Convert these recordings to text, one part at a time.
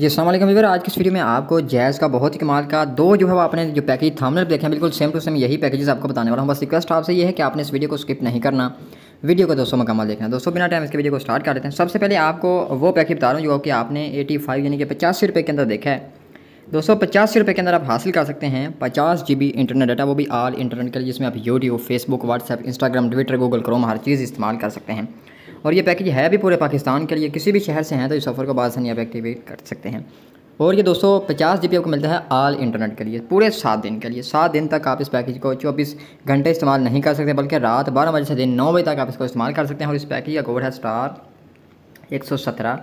जी असल वीवर आज की इस वीडियो में आपको जैज़ का बहुत ही कमाल का दो जो है वो आपने जो पैकेज थामने देखे हैं बिल्कुल सेम टू सेम यही पैकेजेस आपको बताने वाला हूँ बस रिक्वेस्ट आपसे ये है कि आपने इस वीडियो को स्किप नहीं करना वीडियो को दोस्तों मकमल देखना दोस्तों बिना टाइम इसके वीडियो को स्टार्ट कर देते हैं सबसे पहले आपको वो पैकेज बता रहा हूँ जो कि आपने एटी फाइव यानी कि पचासी रुपये के अंदर देखा है दोस्तों पचास रुपये के अंदर आप हासिल कर सकते हैं पचास जी इंटरनेट डाटा वो भी आल इंटरनेट के लिए जिसमें आप YouTube Facebook WhatsApp Instagram Twitter Google Chrome हर चीज़ इस्तेमाल कर सकते हैं और ये पैकेज है भी पूरे पाकिस्तान के लिए किसी भी शहर से हैं तो इस ऑफ़र को बासानी आप एक्टिवेट कर सकते हैं और ये दोस्तों पचास जी आपको मिलता है आल इंटरनेट के लिए पूरे सात दिन के लिए सात दिन तक आप इस पैकेज को चौबीस घंटे इस्तेमाल नहीं कर सकते बल्कि रात बारह बजे से दिन नौ बजे तक आप इसको इस्तेमाल कर सकते हैं और इस पैकेज का कोड है स्टार एक सौ सत्रह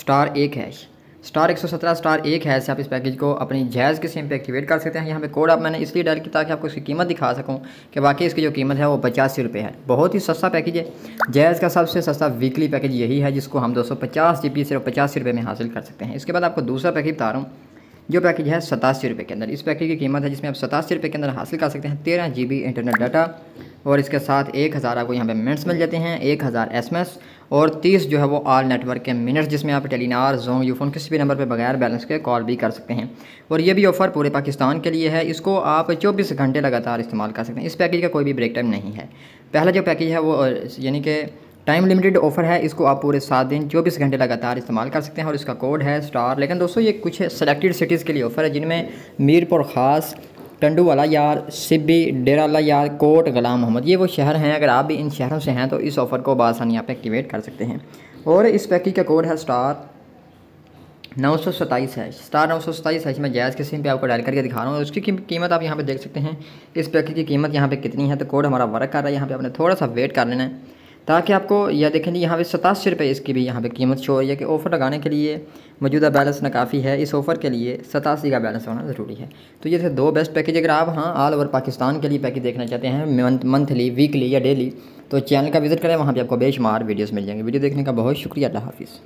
स्टार एक हैश स्टार सत्रह स्टार एक है से आप इस पैकेज को अपनी जैज़ के सिम पे एक्टिवेट कर सकते हैं यहाँ पे कोड आप मैंने इसलिए डाल की ताकि आपको इसकी कीमत दिखा सकूँ कि बाकी इसकी जो कीमत है वो पचासी रुपये है बहुत ही सस्ता पैकेज है जैज़ का सबसे सस्ता वीकली पैकेज यही है जिसको हम दो सौ पचास जी बी सिर्फ पचासी रुपये में हासिल कर सकते हैं इसके बाद आपको दूसरा पैकेज बता रहा हूँ जो पैकेज है सतासी रुपये के अंदर इस पैकेज की कीमत है जिसमें आप सतासी रुपये के अंदर हासिल कर सकते हैं तेरह जी बी इंटरनेट डाटा और इसके साथ एक हज़ार आपको यहाँ पे मिनट्स मिल जाते हैं एक हज़ार एस और तीस जो है वो आल नेटवर्क के मिनट्स जिसमें आप टेलीनार जोंग यूफोन किसी भी नंबर पर बगैर बैलेंस के कॉल भी कर सकते हैं और ये भी ऑफ़र पूरे पाकिस्तान के लिए है इसको आप चौबीस घंटे लगातार इस्तेमाल कर सकते हैं इस पैकेज का कोई भी ब्रेक टाइम नहीं है पहला जो पैकेज है वो यानी कि टाइम लिमिटेड ऑफर है इसको आप पूरे सात दिन चौबीस घंटे लगातार इस्तेमाल कर सकते हैं और इसका कोड है स्टार लेकिन दोस्तों ये कुछ सेलेक्टेड सिटीज़ के लिए ऑफर है जिनमें मीरपुर ख़ास टंडू वाला यार सिब्बी डेरा वाला यार कोट गलाम मोहम्मद ये वो शहर हैं अगर आप भी इन शहरों से हैं तो इस ऑफ़र को बसानी आप एक्टिवेट कर सकते हैं और इस पैकेज का कोड है स्टार नौ सौ सताईस है स्टार नौ सौ सताईस है मैं जैज़ के सिम पे आपको डायल करके दिखा रहा हूँ उसकी कीमत आप यहाँ पे देख सकते हैं इस पैकेज की कीमत यहाँ पे कितनी है तो कोड हमारा वर्क कर रहा है यहाँ पे आपने थोड़ा सा वेट कर लेना है ताकि आपको यह देखेंगे यहाँ पे सतासी रुपये इसकी भी यहाँ पे कीमत शो हो रही है कि ऑफ़र लगाने के लिए मौजूदा बैलेंस ना काफ़ी है इस ऑफ़र के लिए सतासी का बैलेंस होना ज़रूरी है तो ये थे दो बेस्ट पैकेज अगर आप हाँ ऑल ओवर पाकिस्तान के लिए पैकेज देखना चाहते हैं मंथली वीकली या डेली तो चैनल का विजिट करें वहाँ पर आपको बेशुमार वीडियोज़ मिल जाएंगे वीडियो देखने का बहुत शुक्रिया अल्लाह हाफिज़